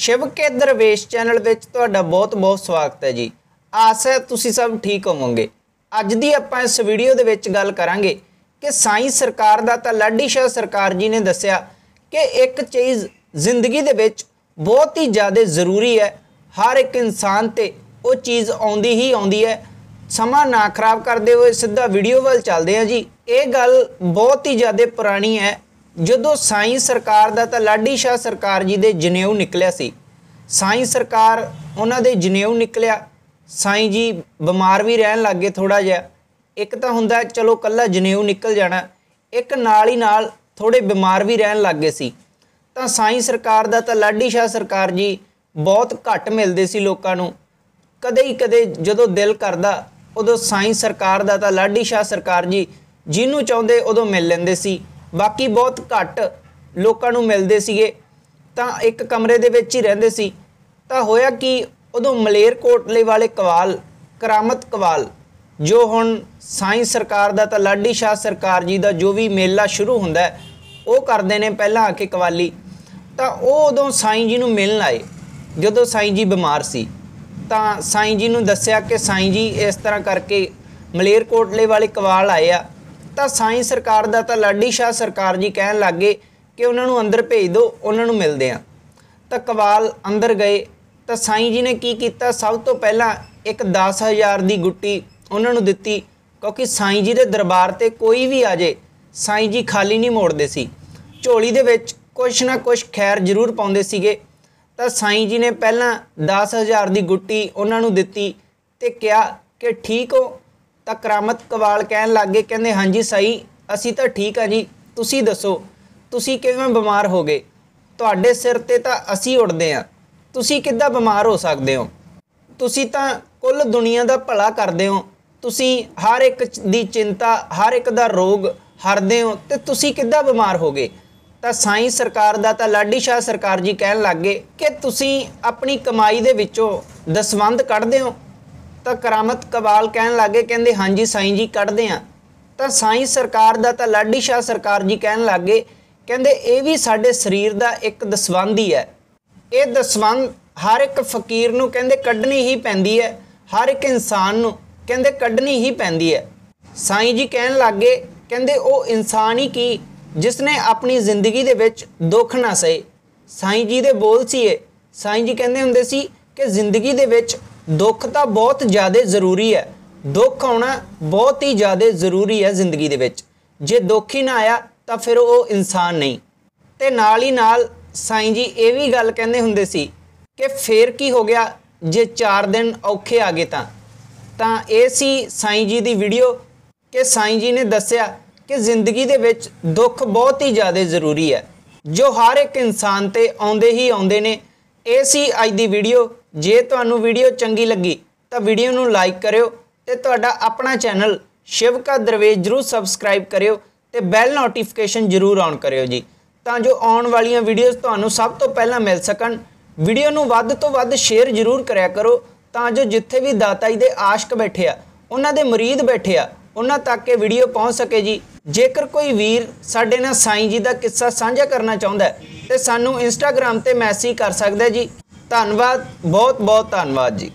ਸ਼ਿਵ ਕੇ ਦਰਵੇਸ਼ channel ਵਿੱਚ ਤੁਹਾਡਾ ਬਹੁਤ-ਬਹੁਤ ਸਵਾਗਤ ਹੈ ਜੀ ਆਸ ਹੈ ਤੁਸੀਂ ਸਭ ਠੀਕ ਹੋਵੋਗੇ ਅੱਜ ਦੀ ਆਪਾਂ ਇਸ ਵੀਡੀਓ ਦੇ ਵਿੱਚ ਗੱਲ ਕਰਾਂਗੇ ਕਿ ਸਾਈਂ ਸਰਕਾਰ ਦਾ ਤਾਂ ਲਾਡੀ ਸ਼ਾਹ ਸਰਕਾਰ ਜੀ ਨੇ ਦੱਸਿਆ ਕਿ ਇੱਕ ਚੀਜ਼ ਜ਼ਿੰਦਗੀ ਦੇ ਵਿੱਚ ਬਹੁਤ ਹੀ ਜ਼ਿਆਦਾ ਜ਼ਰੂਰੀ ਹੈ ਹਰ ਇੱਕ ਇਨਸਾਨ ਤੇ ਉਹ ਚੀਜ਼ ਆਉਂਦੀ ਹੀ ਆਉਂਦੀ ਹੈ ਸਮਾਂ ਨਾ ਖਰਾਬ ਕਰਦੇ ਹੋਏ ਸਿੱਧਾ ਵੀਡੀਓ ਵੱਲ ਚੱਲਦੇ ਹਾਂ ਜੀ ਇਹ ਗੱਲ ਬਹੁਤ ਹੀ ਜ਼ਿਆਦਾ ਪੁਰਾਣੀ ਹੈ ਜਦੋਂ ਸਾਈ ਸਰਕਾਰ ਦਾ ਤਾਂ ਲਾਡੀ ਸ਼ਾਹ ਸਰਕਾਰ ਜੀ ਦੇ ਜਨੇਊ ਨਿਕਲਿਆ ਸੀ ਸਾਈ ਸਰਕਾਰ ਉਹਨਾਂ ਦੇ ਜਨੇਊ ਨਿਕਲਿਆ ਸਾਈ ਜੀ ਬਿਮਾਰ ਵੀ ਰਹਿਣ ਲੱਗੇ ਥੋੜਾ ਜਿਹਾ ਇੱਕ ਤਾਂ ਹੁੰਦਾ ਚਲੋ ਕੱਲਾ ਜਨੇਊ ਨਿਕਲ ਜਾਣਾ ਇੱਕ ਨਾਲ ਹੀ ਨਾਲ ਥੋੜੇ ਬਿਮਾਰ ਵੀ ਰਹਿਣ ਲੱਗੇ ਸੀ ਤਾਂ ਸਾਈ ਸਰਕਾਰ ਦਾ ਤਾਂ ਲਾਡੀ ਸ਼ਾਹ ਸਰਕਾਰ ਜੀ ਬਹੁਤ ਘੱਟ ਮਿਲਦੇ ਸੀ ਲੋਕਾਂ ਨੂੰ ਕਦੇ ਹੀ ਕਦੇ ਜਦੋਂ ਦਿਲ ਕਰਦਾ ਉਦੋਂ ਸਾਈ ਸਰਕਾਰ ਦਾ ਤਾਂ ਲਾਡੀ ਸ਼ਾਹ ਸਰਕਾਰ ਜੀ ਜਿਹਨੂੰ ਚਾਹੁੰਦੇ ਉਦੋਂ ਮਿਲ ਲੈਂਦੇ ਸੀ ਬਾਕੀ ਬਹੁਤ ਘੱਟ ਲੋਕਾਂ ਨੂੰ ਮਿਲਦੇ ਸੀਗੇ ਤਾਂ ਇੱਕ ਕਮਰੇ ਦੇ ਵਿੱਚ ਹੀ ਰਹਿੰਦੇ ਸੀ ਤਾਂ ਹੋਇਆ ਕਿ ਉਦੋਂ ਮਲੇਰ ਕੋਟਲੇ ਵਾਲੇ ਕਵਾਲ ਕਰਾਮਤ ਕਵਾਲ ਜੋ ਹੁਣ ਸਾਈਂ ਸਰਕਾਰ ਦਾ ਤਾਂ ਲਾਡੀ ਸ਼ਾਹ ਸਰਕਾਰ ਜੀ ਦਾ ਜੋ ਵੀ ਮੇਲਾ ਸ਼ੁਰੂ ਹੁੰਦਾ ਉਹ ਕਰਦੇ ਨੇ ਪਹਿਲਾਂ ਆ ਕੇ ਕਵਾਲੀ ਤਾਂ ਉਹ ਉਦੋਂ ਸਾਈਂ ਜੀ ਨੂੰ ਮਿਲਣ ਆਏ ਜਦੋਂ ਸਾਈਂ ਜੀ ਬਿਮਾਰ ਸੀ ਤਾਂ ਸਾਈਂ ਜੀ ਨੂੰ ਦੱਸਿਆ ਕਿ ਸਾਈਂ ਜੀ ਇਸ ਤਰ੍ਹਾਂ ਕਰਕੇ ਮਲੇਰ ਕੋਟਲੇ ਵਾਲੇ ਕਵਾਲ ਆਏ ਆ ਤਾਂ ਸਾਈਂ ਸਰਕਾਰ ਦਾ ਤਾਂ ਲਾਡੀ ਸ਼ਾਹ ਸਰਕਾਰ ਜੀ ਕਹਿਣ ਲੱਗੇ ਕਿ ਉਹਨਾਂ ਨੂੰ ਅੰਦਰ ਭੇਜ ਦਿਓ ਉਹਨਾਂ ਨੂੰ ਮਿਲਦੇ ਆ ਤਾਂ ਕਵਾਲ ਅੰਦਰ ਗਏ ਤਾਂ ਸਾਈਂ ਜੀ ਨੇ ਕੀ ਕੀਤਾ ਸਭ ਤੋਂ ਪਹਿਲਾਂ ਇੱਕ 10000 ਦੀ ਗੁੱਟੀ ਉਹਨਾਂ ਨੂੰ ਦਿੱਤੀ ਕਿਉਂਕਿ ਸਾਈਂ ਜੀ ਦੇ ਦਰਬਾਰ ਤੇ ਕੋਈ ਵੀ ਆ ਜੇ ਸਾਈਂ ਜੀ ਖਾਲੀ ਨਹੀਂ ਮੋੜਦੇ ਸੀ ਝੋਲੀ ਦੇ ਵਿੱਚ ਕੁਛ ਨਾ ਕੁਛ ਖੈਰ ਜ਼ਰੂਰ ਪਾਉਂਦੇ ਸੀਗੇ ਤਾਂ ਸਾਈਂ ਜੀ ਨੇ ਪਹਿਲਾਂ 10000 ਦੀ ਗੁੱਟੀ ਉਹਨਾਂ ਨੂੰ ਦਿੱਤੀ ਤੇ ਕਿਹਾ ਕਿ ਠੀਕ ਹੋ ਤਾਂ ਕਰਾਮਤ ਕਵਾਲ ਕਹਿਣ ਲੱਗੇ ਕਹਿੰਦੇ ਹਾਂਜੀ ਸਹੀ ਅਸੀਂ ਤਾਂ ਠੀਕ ਆ ਜੀ ਤੁਸੀਂ ਦੱਸੋ ਤੁਸੀਂ ਕਿਵੇਂ ਬਿਮਾਰ ਹੋ ਗਏ ਤੁਹਾਡੇ ਸਿਰ ਤੇ ਤਾਂ ਅਸੀਂ ਉੱਡਦੇ ਆ ਤੁਸੀਂ ਕਿੱਦਾਂ ਬਿਮਾਰ ਹੋ ਸਕਦੇ ਹੋ ਤੁਸੀਂ ਤਾਂ ਕੁੱਲ ਦੁਨੀਆ ਦਾ ਭਲਾ ਕਰਦੇ ਹੋ ਤੁਸੀਂ ਹਰ ਇੱਕ ਦੀ ਚਿੰਤਾ ਹਰ ਇੱਕ ਦਾ ਰੋਗ ਹਰਦੇ ਹੋ ਤੇ ਤੁਸੀਂ ਕਿੱਦਾਂ ਬਿਮਾਰ ਹੋ ਗਏ ਤਾਂ ਸਾਈਂ ਸਰਕਾਰ ਦਾ ਤਾਂ ਲਾਡੀ ਸ਼ਾਹ ਸਰਕਾਰ ਜੀ ਕਹਿਣ ਲੱਗੇ ਕਿ ਤੁਸੀਂ ਆਪਣੀ ਕਮਾਈ ਦੇ ਵਿੱਚੋਂ ਦਸਵੰਦ ਕੱਢਦੇ ਹੋ ਤਾਂ ਕਰਾਮਤ ਕਬਾਲ ਕਹਿਣ ਲੱਗੇ ਕਹਿੰਦੇ ਹਾਂਜੀ ਸਾਈਂ ਜੀ ਕੱਢਦੇ ਆ ਤਾਂ ਸਾਈਂ ਸਰਕਾਰ ਦਾ ਤਾਂ ਲਾਡੀ ਸ਼ਾਹ ਸਰਕਾਰ ਜੀ ਕਹਿਣ ਲੱਗੇ ਕਹਿੰਦੇ ਇਹ ਵੀ ਸਾਡੇ ਸਰੀਰ ਦਾ ਇੱਕ ਦਸਵੰਦ ਹੀ ਹੈ ਇਹ ਦਸਵੰਦ ਹਰ ਇੱਕ ਫਕੀਰ ਨੂੰ ਕਹਿੰਦੇ ਕੱਢਣੀ ਹੀ ਪੈਂਦੀ ਹੈ ਹਰ ਇੱਕ ਇਨਸਾਨ ਨੂੰ ਕਹਿੰਦੇ ਕੱਢਣੀ ਹੀ ਪੈਂਦੀ ਹੈ ਸਾਈਂ ਜੀ ਕਹਿਣ ਲੱਗੇ ਕਹਿੰਦੇ ਉਹ ਇਨਸਾਨ ਹੀ ਕੀ ਜਿਸ ਨੇ ਆਪਣੀ ਜ਼ਿੰਦਗੀ ਦੇ ਵਿੱਚ ਦੁੱਖ ਨਾ ਸਹੇ ਸਾਈਂ ਜੀ ਦੇ ਬੋਲ ਸੀ ਇਹ ਸਾਈਂ ਜੀ ਕਹਿੰਦੇ ਹੁੰਦੇ ਸੀ ਕਿ ਜ਼ਿੰਦਗੀ ਦੇ ਵਿੱਚ ਦੁੱਖ ਤਾਂ ਬਹੁਤ ਜ਼ਿਆਦਾ ਜ਼ਰੂਰੀ ਹੈ ਦੁੱਖ ਆਉਣਾ ਬਹੁਤ ਹੀ ਜ਼ਿਆਦਾ ਜ਼ਰੂਰੀ ਹੈ ਜ਼ਿੰਦਗੀ ਦੇ ਵਿੱਚ ਜੇ ਦੁੱਖ ਹੀ ਨਾ ਆਇਆ ਤਾਂ ਫਿਰ ਉਹ ਇਨਸਾਨ ਨਹੀਂ ਤੇ ਨਾਲ ਹੀ ਨਾਲ ਸਾਈਂ ਜੀ ਇਹ ਵੀ ਗੱਲ ਕਹਿੰਦੇ ਹੁੰਦੇ ਸੀ ਕਿ ਫੇਰ ਕੀ ਹੋ ਗਿਆ ਜੇ 4 ਦਿਨ ਔਖੇ ਆ ਗਏ ਤਾਂ ਤਾਂ ਇਹ ਸੀ ਸਾਈਂ ਜੀ ਦੀ ਵੀਡੀਓ ਕਿ ਸਾਈਂ ਜੀ ਨੇ ਦੱਸਿਆ ਕਿ ਜ਼ਿੰਦਗੀ ਦੇ ਵਿੱਚ ਦੁੱਖ ਬਹੁਤ ਹੀ ਜ਼ਿਆਦਾ ਜ਼ਰੂਰੀ ਹੈ ਜੋ ਹਰ ਇੱਕ ਇਨਸਾਨ ਤੇ ਆਉਂਦੇ ਹੀ ਆਉਂਦੇ ਨੇ ਇਹ ਸੀ ਅੱਜ ਦੀ ਵੀਡੀਓ ਜੇ ਤੁਹਾਨੂੰ ਵੀਡੀਓ ਚੰਗੀ ਲੱਗੀ ਤਾਂ ਵੀਡੀਓ ਨੂੰ ਲਾਈਕ ਕਰਿਓ ਤੇ ਤੁਹਾਡਾ ਆਪਣਾ ਚੈਨਲ ਸ਼ਿਵਕਾ ਦਰਵੇਜ ਜਰੂਰ ਸਬਸਕ੍ਰਾਈਬ ਕਰਿਓ ਤੇ ਬੈਲ ਨੋਟੀਫਿਕੇਸ਼ਨ ਜਰੂਰ ਆਨ ਕਰਿਓ ਜੀ ਤਾਂ ਜੋ ਆਉਣ ਵਾਲੀਆਂ ਵੀਡੀਓਜ਼ ਤੁਹਾਨੂੰ ਸਭ ਤੋਂ ਪਹਿਲਾਂ ਮਿਲ ਸਕਣ ਵੀਡੀਓ ਨੂੰ ਵੱਧ ਤੋਂ ਵੱਧ ਸ਼ੇਅਰ ਜਰੂਰ ਕਰਿਆ ਕਰੋ ਤਾਂ ਜੋ ਜਿੱਥੇ ਵੀ ਦਾਤਾਈ ਦੇ ਆਸ਼ਕ ਬੈਠੇ ਆ ਉਹਨਾਂ ਦੇ ਮਰੀਦ ਬੈਠੇ ਆ ਉਹਨਾਂ ਤੱਕ ਇਹ ਵੀਡੀਓ ਪਹੁੰਚ ਸਕੇ ਜੀ ਜੇਕਰ ਕੋਈ ਵੀਰ ਸਾਡੇ ਨਾਲ ਸਾਈਂ ਜੀ ਦਾ ਕਿੱਸਾ ਸਾਂਝਾ ਕਰਨਾ ਚਾਹੁੰਦਾ ਹੈ ਤੇ ਸਾਨੂੰ ਇੰਸਟਾਗ੍ਰam ਤੇ ਮੈਸੇਜ ਕਰ ਸਕਦੇ ਜੀ ਧੰਨਵਾਦ ਬਹੁਤ ਬਹੁਤ ਧੰਨਵਾਦ ਜੀ